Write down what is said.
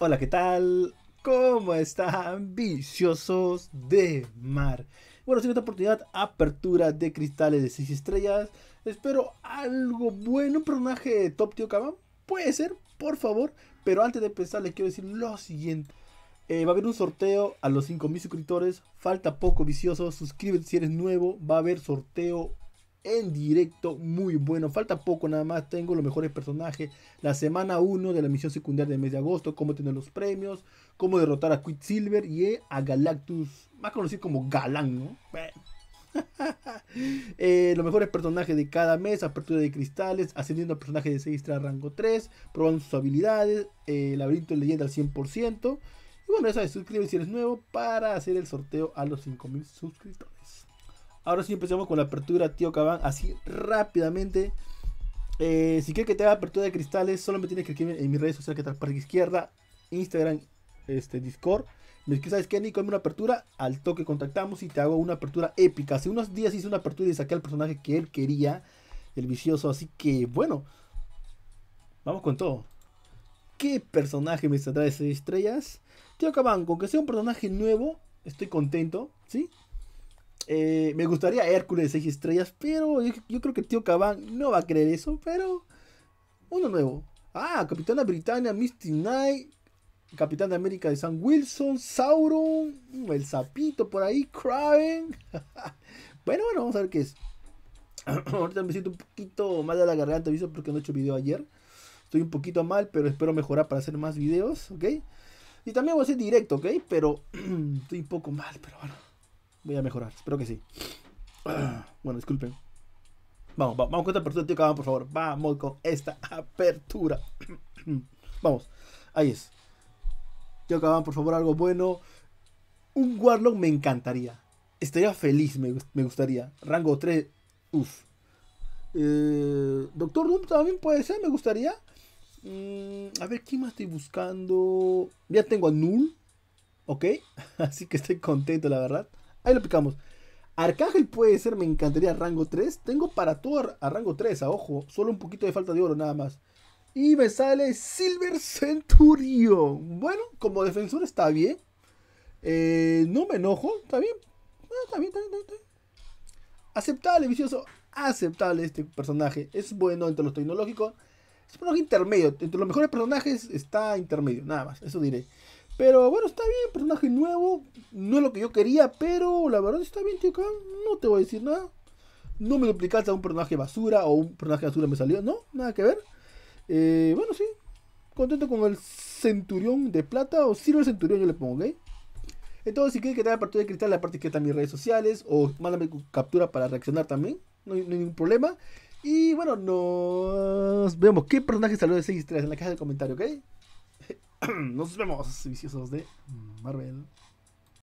Hola, ¿qué tal? ¿Cómo están, viciosos de mar? Bueno, sin esta oportunidad, apertura de cristales de 6 estrellas. Espero algo bueno, un personaje top tío Kaban. Puede ser, por favor. Pero antes de empezar, les quiero decir lo siguiente. Eh, va a haber un sorteo a los 5.000 suscriptores. Falta poco viciosos, Suscríbete si eres nuevo. Va a haber sorteo en directo muy bueno. Falta poco nada más. Tengo los mejores personajes. La semana 1 de la misión secundaria del mes de agosto. Cómo tener los premios. Cómo derrotar a Quicksilver y eh, a Galactus. Más conocido como Galán, ¿no? Eh, los mejores personajes de cada mes, apertura de cristales, ascendiendo a personajes de 6 a rango 3, probando sus habilidades, eh, laberinto de leyenda al 100%. Y bueno, ya sabes, suscríbete si eres nuevo para hacer el sorteo a los 5.000 suscriptores. Ahora sí empezamos con la apertura, tío Cabán, así rápidamente. Eh, si quieres que te haga apertura de cristales, solo me tienes que escribir en mis redes sociales que para parte izquierda, Instagram, este, Discord. Me ¿sabes qué, Nico? Dame una apertura, al toque contactamos y te hago una apertura épica. Hace unos días hice una apertura y saqué al personaje que él quería, el vicioso, así que bueno, vamos con todo. ¿Qué personaje me saldrá de estrellas? Tío Cabán, con que sea un personaje nuevo, estoy contento, ¿sí? Eh, me gustaría Hércules de 6 estrellas, pero yo, creo que el tío Cabán no va a creer eso, pero uno nuevo. Ah, Capitana Britannia, Misty Knight, Capitán de América de Sam Wilson, Sauron, mm, el sapito por ahí, Craven bueno, bueno, vamos a ver qué es. Ahorita me siento un poquito mal de la garganta, visto porque no he hecho video ayer. Estoy un poquito mal, pero espero mejorar para hacer más videos, ¿ok? Y también voy a hacer directo, ¿ok? Pero estoy un poco mal, pero bueno. Voy a mejorar, espero que sí. Bueno, disculpen. Vamos, vamos, con esta apertura, tío Cabán, por favor. Vamos con esta apertura. vamos, ahí es. Tío acaban por favor, algo bueno. Un Warlock me encantaría. Estaría feliz, me, gustaría. Rango 3, uff. Eh, Doctor Doom también puede ser, me gustaría. Mm, a ver, ¿qué más estoy buscando? Ya tengo a Null, ok. Así que estoy contento, la verdad. Ahí lo picamos. Arcángel puede ser, me encantaría rango 3. Tengo para todo a rango 3, a ojo. Solo un poquito de falta de oro nada más. Y me sale Silver Centurio Bueno, como defensor está bien. Eh, no me enojo, está bien. Ah, está bien, está bien, está bien. Aceptable, vicioso. Aceptable este personaje. Es bueno entre los tecnológicos. Es un personaje intermedio. Entre los mejores personajes está intermedio, nada más. Eso diré. Pero bueno, está bien, personaje nuevo. No es lo que yo quería, pero la verdad está bien, tío Khan. No te voy a decir nada. No me duplicaste a un personaje basura o un personaje basura me salió. No, nada que ver. Eh, bueno, sí. Contento con el centurión de plata o sirve centurión, yo le pongo, ¿ok? Entonces, si quieren que te haga partida de cristal, la parte que está en mis redes sociales o mándame captura para reaccionar también. No hay, ningún problema. Y bueno, nos vemos. ¿Qué personaje salió de 6 3 en la caja de comentarios, ok? Nos vemos, viciosos de Marvel.